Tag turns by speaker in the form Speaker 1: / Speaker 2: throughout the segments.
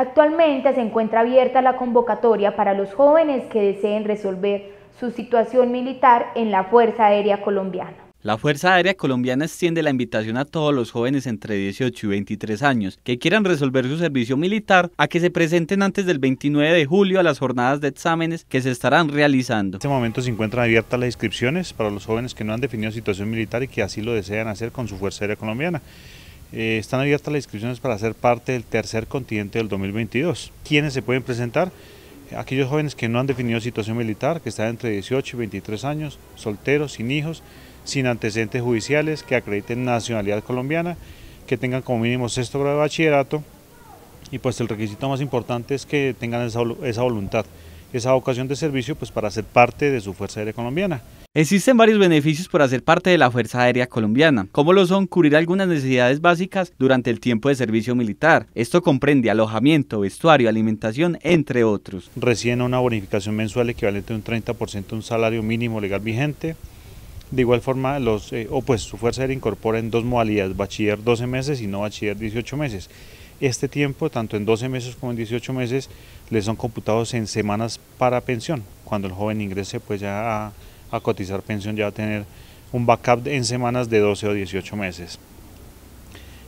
Speaker 1: Actualmente se encuentra abierta la convocatoria para los jóvenes que deseen resolver su situación militar en la Fuerza Aérea Colombiana. La Fuerza Aérea Colombiana extiende la invitación a todos los jóvenes entre 18 y 23 años que quieran resolver su servicio militar a que se presenten antes del 29 de julio a las jornadas de exámenes que se estarán realizando. En este momento se encuentran abiertas las inscripciones para los jóvenes que no han definido situación militar y que así lo desean hacer
Speaker 2: con su Fuerza Aérea Colombiana. Eh, están abiertas las inscripciones para ser parte del tercer continente del 2022. ¿Quiénes se pueden presentar? Aquellos jóvenes que no han definido situación militar, que están entre 18 y 23 años, solteros, sin hijos, sin antecedentes judiciales, que acrediten nacionalidad colombiana, que tengan como mínimo sexto grado de bachillerato y pues el requisito más importante es que tengan esa voluntad esa vocación de servicio pues para ser parte
Speaker 1: de su Fuerza Aérea Colombiana. Existen varios beneficios por hacer parte de la Fuerza Aérea Colombiana, como lo son cubrir algunas necesidades básicas durante el tiempo de servicio militar. Esto comprende alojamiento, vestuario, alimentación, entre otros. Recién una bonificación mensual equivalente a un 30%
Speaker 2: de un salario mínimo legal vigente, de igual forma, los, eh, oh, pues su Fuerza Aérea incorpora en dos modalidades, bachiller 12 meses y no bachiller 18 meses este tiempo, tanto en 12 meses como en 18 meses, les son computados en semanas para pensión. Cuando el joven ingrese pues ya a, cotizar pensión ya va a tener un backup en semanas de 12 o 18 meses.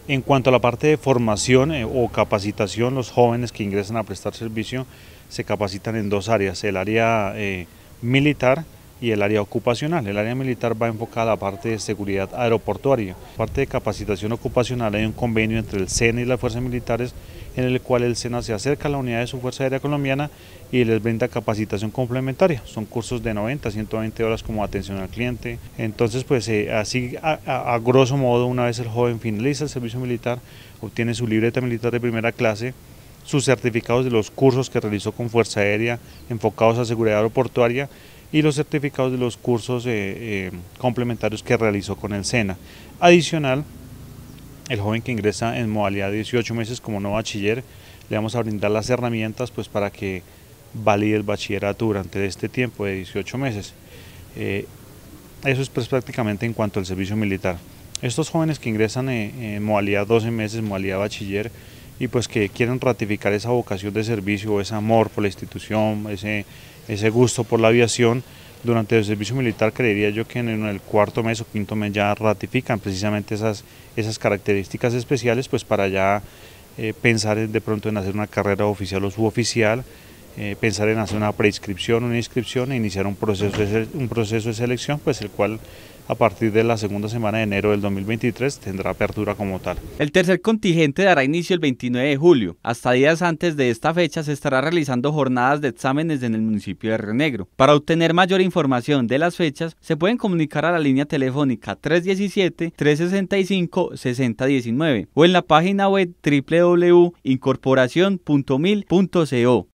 Speaker 2: En cuanto a la parte de formación eh, o capacitación, los jóvenes que ingresan a prestar servicio se capacitan en dos áreas, el área eh, militar, y el área ocupacional. El área militar va enfocada a la parte de seguridad aeroportuaria. Parte de capacitación ocupacional hay un convenio entre el SENA y las fuerzas militares en el cual el SENA se acerca a la unidad de su Fuerza Aérea Colombiana y les brinda capacitación complementaria. Son cursos de 90, 120 horas como atención al cliente. Entonces, pues eh, así a, grosso modo, una vez el joven finaliza el servicio militar, obtiene su libreta militar de primera clase, sus certificados de los cursos que realizó con Fuerza Aérea enfocados a seguridad aeroportuaria y los certificados de los cursos eh, eh, complementarios que realizó con el SENA. Adicional, el joven que ingresa en modalidad de 18 meses como no bachiller, le vamos a brindar las herramientas pues, para que valide el bachillerato durante este tiempo de 18 meses. Eh, eso es pues, prácticamente en cuanto al servicio militar. Estos jóvenes que ingresan en, en modalidad 12 meses, modalidad bachiller, y pues que quieren ratificar esa vocación de servicio, ese amor por la institución, ese, ese gusto por la aviación. Durante el servicio militar creería yo que en el cuarto mes o quinto mes ya ratifican precisamente esas, esas características especiales pues para ya eh, pensar de pronto en hacer una carrera oficial o suboficial, eh, pensar en hacer una preinscripción, una inscripción e iniciar un proceso, un proceso de selección pues el cual a partir de la segunda semana de enero del 2023
Speaker 1: tendrá apertura como tal. El tercer contingente dará inicio el 29 de julio. Hasta días antes de esta fecha se estará realizando jornadas de exámenes en el municipio de Renegro. Para obtener mayor información de las fechas, se pueden comunicar a la línea telefónica 317-365-6019 o en la página web www.incorporación.mil.co.